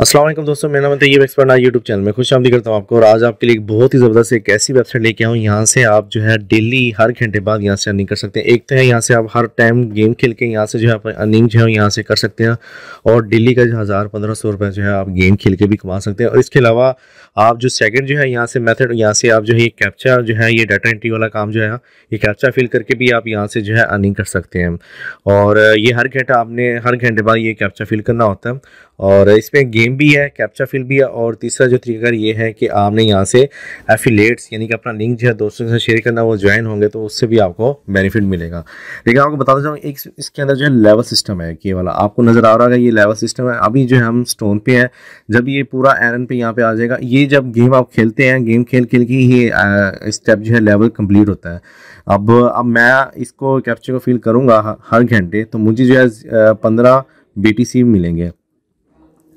असलम दोस्तों मेरा नाम तो ये एक्सपर्ट ना यूट्यूब चैनल में खुश आमदी करता हूँ आपको और आज आपके लिए बहुत ही ज़बरदस्त एक ऐसी वेबसाइट लेके आऊँ यहाँ से आप जो है डेली हर घंटे बाद यहाँ से अर्निंग कर सकते हैं एक तो है यहाँ से आप हर टाइम गेम खेल के यहाँ से जो है आप अर्निंग जो है यहाँ से कर सकते हैं और डेली का जो हज़ार पंद्रह सौ रुपये जो है आप गेम खेल के भी कमा सकते हैं और इसके अलावा आप जो सेकेंड जो है यहाँ से मैथड यहाँ से आप जो है ये कैप्चा जो है ये डाटा एंट्री वाला काम जो है ये कैप्चा फिल करके भी आप यहाँ से जो है अर्निंग कर सकते हैं और ये हर घंटा आपने हर घंटे बाद ये कैप्चा फिल करना होता है और इसमें गेम फ्रेम भी है कैप्चा फिल भी है और तीसरा जो तरीका ये है कि आपने यहाँ से एफिलेट्स यानी कि अपना लिंक जो है दोस्तों के साथ शेयर करना वो ज्वाइन होंगे तो उससे भी आपको बेनिफिट मिलेगा लेकिन आपको बताता चाहूँ एक इसके अंदर जो है लेवल सिस्टम है कि वाला आपको नज़र आ रहा है ये लेवल सिस्टम है अभी जो है हम स्टोन पे हैं जब ये पूरा एरन पे यहाँ पे आ जाएगा ये जब गेम आप खेलते हैं गेम खेल खेल के ही स्टेप जो है लेवल कंप्लीट होता है अब अब मैं इसको कैप्चर को फील करूँगा हर घंटे तो मुझे जो है पंद्रह बी मिलेंगे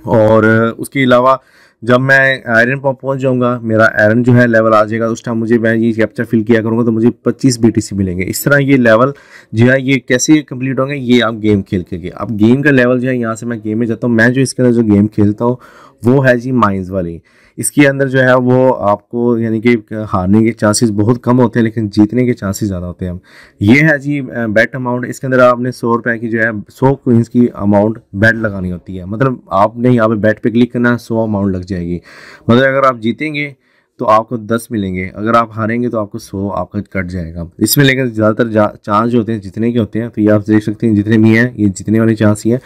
और उसके अलावा जब मैं आयरन पंप पहुंच जाऊंगा मेरा आयरन जो है लेवल आ जाएगा उस टाइम मुझे मैं ये कैप्चर फिल किया करूंगा तो मुझे 25 बीटीसी मिलेंगे इस तरह ये लेवल जो है ये कैसे कंप्लीट होंगे ये आप गेम खेल के अब गेम का लेवल जो है यहाँ से मैं गेम में जाता हूँ मैं जो इसके अंदर जो गेम खेलता हूँ वो है जी माइंस वाली इसके अंदर जो है वो आपको यानी कि हारने के चांसेस बहुत कम होते हैं लेकिन जीतने के चांसेस ज़्यादा होते हैं ये है जी बेट अमाउंट इसके अंदर आपने सौ रुपये की जो है सौ क्विंस की अमाउंट बेट लगानी होती है मतलब आपने यहाँ पे बैट पे क्लिक करना है सौ अमाउंट लग जाएगी मतलब अगर आप जीतेंगे तो आपको दस मिलेंगे अगर आप हारेंगे तो आपको सौ आपका कट जाएगा इसमें लेकिन ज़्यादातर चांस जो होते हैं जितने के होते हैं तो ये आप देख सकते हैं जितने भी हैं ये जितने वाले चांस ही हैं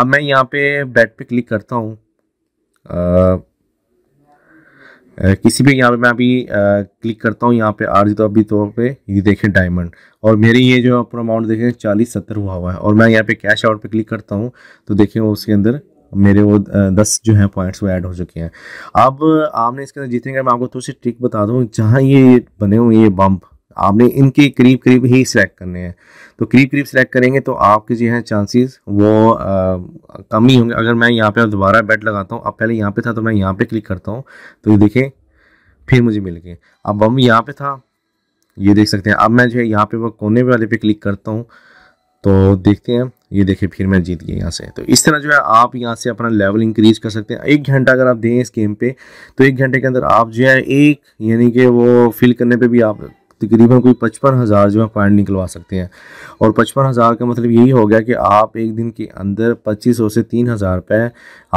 अब मैं यहाँ पे बैट पे क्लिक करता हूँ किसी भी यहाँ पे मैं अभी क्लिक करता हूँ यहाँ पे आर तो अभी तौर तो पे ये देखें डायमंड और मेरी ये जो आपको अमाउंट देखें चालीस सत्तर हुआ हुआ है और मैं यहाँ पे कैश आउट पे क्लिक करता हूँ तो देखें वो उसके अंदर मेरे वो दस जो है पॉइंट्स वो ऐड हो चुके हैं अब आपने इसके अंदर जीतेंगे मैं आपको थोड़ी सी ट्रिक बता दूँ जहाँ ये बने हुए ये बम्प आपने इनके करीब करीब ही सिलेक्ट करने हैं तो करीब करीब सिलेक्ट करेंगे तो आपके जो है चांसेस वो कम ही होंगे अगर मैं यहाँ पे दोबारा बेट लगाता हूँ अब पहले यहाँ पे था तो मैं यहाँ पे क्लिक करता हूँ तो ये देखें फिर मुझे मिल गए अब हम यहाँ पे था ये देख सकते हैं अब मैं जो है यहाँ पे वो कोने वाले पे क्लिक करता हूँ तो देखते हैं ये देखिए फिर मैं जीत गया यहाँ से तो इस तरह जो है आप यहाँ से अपना लेवल इंक्रीज कर सकते हैं एक घंटा अगर आप दें इस गेम पे तो एक घंटे के अंदर आप जो है एक यानी कि वो फिल करने पे भी आप तकरीबन कोई पचपन हज़ार जो है पॉइंट निकलवा सकते हैं और पचपन हज़ार का मतलब यही हो गया कि आप एक दिन के अंदर पच्चीस सौ से तीन हज़ार रुपये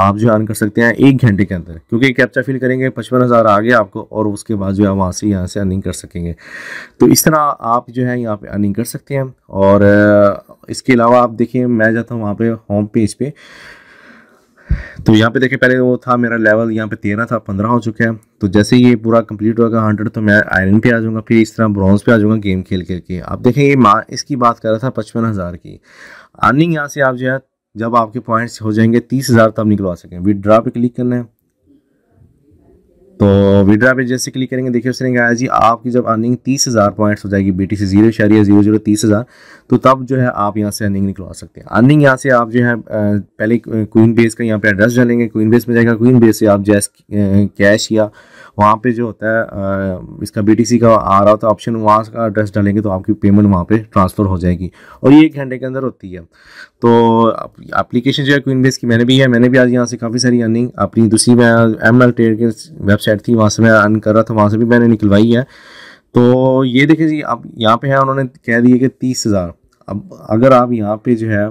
आप जो अर्न कर सकते हैं एक घंटे के अंदर क्योंकि कैप्चा फिल करेंगे पचपन हज़ार आ गया आपको और उसके बाद जो है वहाँ से यहाँ से अर्निंग कर सकेंगे तो इस तरह आप जो है यहाँ पर अर्निंग कर सकते हैं और इसके अलावा आप देखिए मैं जाता हूँ वहाँ पर होम पेज पर पे, तो यहाँ पे देखें पहले वो था मेरा लेवल यहाँ पे तेरह था पंद्रह हो चुका है तो जैसे ये पूरा कंप्लीट होगा हंड्रेड तो मैं आयरन पे आ जाऊँगा फिर इस तरह ब्रॉन्ज पे आ जाऊँगा गेम खेल खेल के आप देखें ये माँ इसकी बात कर रहा था पचपन हज़ार की अर्निंग यहाँ से आप जो है जब आपके पॉइंट्स हो जाएंगे तीस हज़ार तब निकलवा सकें विदड्रा पे क्लिक करना है तो विड्रा पे जैसे क्लिक करेंगे देखिए उसने कहा जी आपकी जब अर्निंग तीस हज़ार पॉइंट्स हो जाएगी बी टी सी जीरो इशारिया जीरो जीरो तीस हज़ार तो तब जो है आप यहाँ से अर्निंग निकलवा सकते हैं अर्निंग यहाँ से आप जो है पहले क्वीन बेस का यहाँ पे एड्रेस डालेंगे क्वीन बेस में जाएगा क्वीन बेस से आप जैस कैश या वहाँ पे जो होता है इसका बीटीसी का आ रहा होता ऑप्शन वहाँ का एड्रेस डालेंगे तो आपकी पेमेंट वहाँ पर ट्रांसफ़र हो जाएगी और ये एक घंटे के अंदर होती है तो अप्लीकेशन जो है क्वीन बेस की मैंने भी है मैंने भी आज यहाँ से काफ़ी सारी अर्निंग अपनी दूसरी एम एल ट्रेड के वेबसाइट सेट थी वहाँ से मैं अर्न कर रहा था वहाँ से भी मैंने निकलवाई है तो ये देखिए जी आप यहाँ पे है उन्होंने कह दिए कि तीस हज़ार अब अगर आप यहाँ पे जो है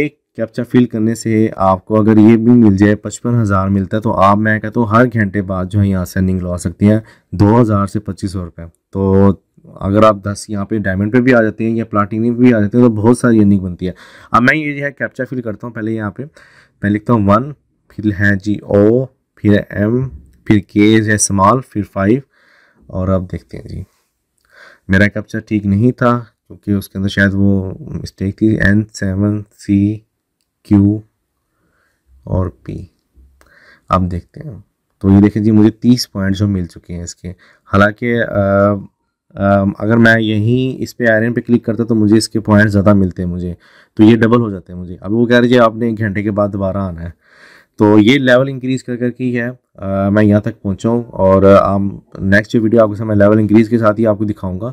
एक कैप्चा फिल करने से आपको अगर ये भी मिल जाए पचपन हज़ार मिलता है तो आप मैं कहता हूँ हर घंटे बाद जो है यहाँ से अर्निंग लगा सकती हैं दो हज़ार से पच्चीस सौ रुपये तो अगर आप दस यहाँ पे डायमंड पे भी आ जाते हैं या प्लाटिनियम पे भी आ जाते हैं तो बहुत सारी अर्निंग बनती है अब मैं ये जो है कैप्चा फिल करता हूँ पहले यहाँ पर मैं लिखता हूँ वन फिर है जी ओ फिर एम फिर के है स्मॉल फिर फाइव और अब देखते हैं जी मेरा कैप्चर ठीक नहीं था क्योंकि उसके अंदर शायद वो मिस्टेक थी एन सेवन सी क्यू और पी अब देखते हैं तो ये देखें जी मुझे तीस पॉइंट जो मिल चुके हैं इसके हालांकि अगर मैं यहीं इस पर आयरन पे क्लिक करता तो मुझे इसके पॉइंट ज़्यादा मिलते हैं मुझे तो ये डबल हो जाते हैं मुझे अब वो कह रही है आपने एक घंटे के बाद दोबारा आना है तो ये लेवल इंक्रीज़ कर कर ही है आ, मैं यहाँ तक पहुँचा हूँ और आम नेक्स्ट जो वीडियो आपके मैं लेवल इंक्रीज़ के साथ ही आपको दिखाऊंगा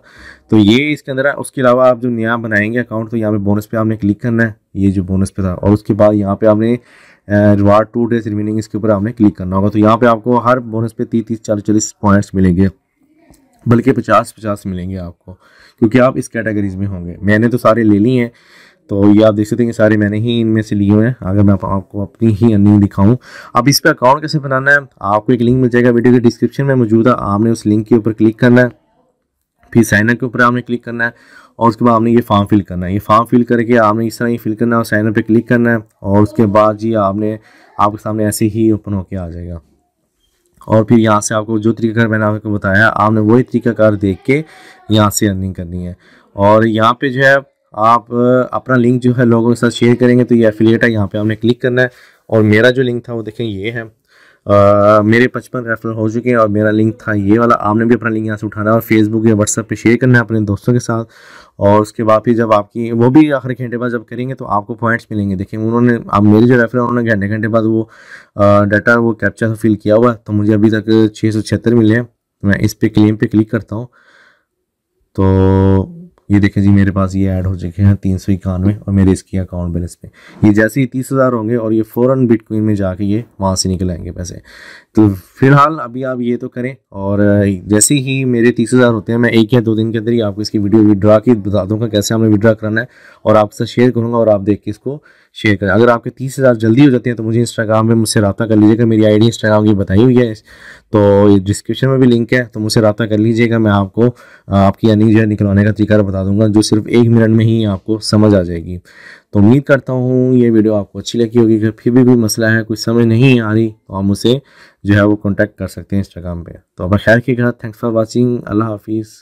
तो ये इसके अंदर है उसके अलावा आप जो नया बनाएंगे अकाउंट तो यहाँ पे बोनस पे आपने क्लिक करना है ये जो बोनस पे था और उसके बाद यहाँ पे आपने रिवार्ड टू डेज रिमेनिंग इसके ऊपर आपने क्लिक करना होगा तो यहाँ पर आपको हर बोनस पे तीस तीस चालीस चालीस पॉइंट्स मिलेंगे बल्कि पचास पचास मिलेंगे आपको क्योंकि आप इस कैटेगरीज में होंगे मैंने तो सारे ले लिए हैं तो ये आप देख सकते हैं कि सारे मैंने ही इनमें से लिए हुए हैं अगर मैं आपको अपनी ही अर्निंग दिखाऊं अब इस पर अकाउंट कैसे बनाना है आपको एक लिंक मिल जाएगा वीडियो के डिस्क्रिप्शन में मौजूद है आपने उस लिंक के ऊपर क्लिक करना है फिर साइनअप के ऊपर आपने क्लिक करना है और उसके बाद आपने ये फॉर्म फिल करना है ये फॉर्म फिल करके आपने इस तरह ही फिल करना है और साइनअप पर क्लिक करना है और उसके बाद जी आपने आपके सामने ऐसे ही ओपन होके आ जाएगा और फिर यहाँ से आपको जो तरीकाकार मैंने आपको बताया आपने वही तरीकाकार देख के यहाँ से अर्निंग करनी है और यहाँ पे जो है आप अपना लिंक जो है लोगों के साथ शेयर करेंगे तो ये एफिलेट है यहाँ पे आपने क्लिक करना है और मेरा जो लिंक था वो देखें ये है आ, मेरे पचपन रेफरल हो चुके हैं और मेरा लिंक था ये वाला आपने भी अपना लिंक यहाँ से उठाना है और फेसबुक या व्हाट्सएप पे शेयर करना है अपने दोस्तों के साथ और उसके बाद फिर जब आपकी वो भी आखिरी घंटे बाद जब करेंगे तो आपको पॉइंट्स मिलेंगे देखें उन्होंने अब मेरे जो रेफरल उन्होंने घंटे घंटे बाद वो डाटा वो कैप्चर फिल किया हुआ तो मुझे अभी तक छः मिले हैं मैं इस पर क्लेम पर क्लिक करता हूँ तो ये देखें जी मेरे पास ये ऐड हो चुके हैं तीन सौ इक्यानवे और मेरे इसकी अकाउंट बैलेंस पे ये जैसे ही तीस हज़ार होंगे और ये फ़ौरन बिटकॉइन में जाके ये वहाँ से निकल आएंगे पैसे तो फिलहाल अभी आप ये तो करें और जैसे ही मेरे तीस हज़ार होते हैं मैं एक या दो दिन के अंदर ही आपको इसकी वीडियो विड्रा की बता दूँगा कैसे हमें विड्रा कराना है और आपसे शेयर करूँगा और आप देख के इसको शेयर करें अगर आपके तीस हज़ार जल्दी हो जाते हैं तो मुझे इंस्टाग्राम पर मुझसे रबा कर लीजिएगा मेरी आई डी इंस्टाग्राम की बताई हुई है तो डिस्क्रिप्शन में भी लिंक है तो मुझसे रबा कर लीजिएगा मैं आपको आपकी अर्निंग जो है निकलवाने का तरीका बता बता दूंगा जो सिर्फ एक मिनट में ही आपको समझ आ जाएगी तो उम्मीद करता हूँ ये वीडियो आपको अच्छी लगी होगी अगर फिर भी कोई मसला है कोई समझ नहीं आ रही तो आप मुझे जो है वो कॉन्टैक्ट कर सकते हैं इंस्टाग्राम पर तो खैर ख्याल रखिएगा थैंक्स फॉर वॉचिंग अल्लाह हाफिज़